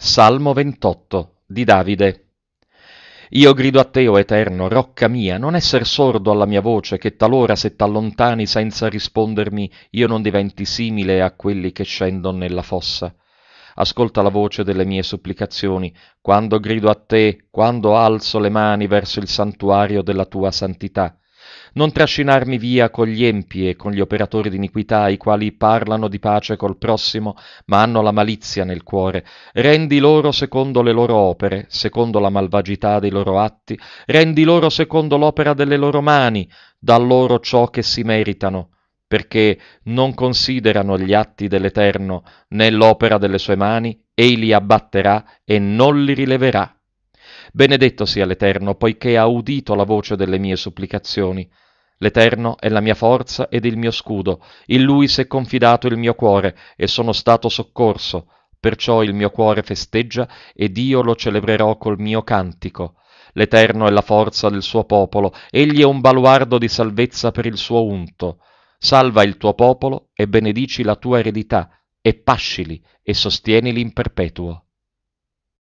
Salmo 28 di Davide Io grido a te, o Eterno, rocca mia, non esser sordo alla mia voce, che talora se t'allontani senza rispondermi, io non diventi simile a quelli che scendono nella fossa. Ascolta la voce delle mie supplicazioni, quando grido a te, quando alzo le mani verso il santuario della tua santità non trascinarmi via con gli empi e con gli operatori di iniquità, i quali parlano di pace col prossimo, ma hanno la malizia nel cuore. Rendi loro secondo le loro opere, secondo la malvagità dei loro atti, rendi loro secondo l'opera delle loro mani, da loro ciò che si meritano perché non considerano gli atti dell'Eterno né l'opera delle sue mani, ei li abbatterà e non li rileverà. Benedetto sia l'Eterno, poiché ha udito la voce delle mie supplicazioni. L'Eterno è la mia forza ed il mio scudo, in lui si è confidato il mio cuore e sono stato soccorso. Perciò il mio cuore festeggia ed io lo celebrerò col mio cantico. L'Eterno è la forza del suo popolo, egli è un baluardo di salvezza per il suo unto. Salva il tuo popolo e benedici la tua eredità, e pascili e sostienili in perpetuo.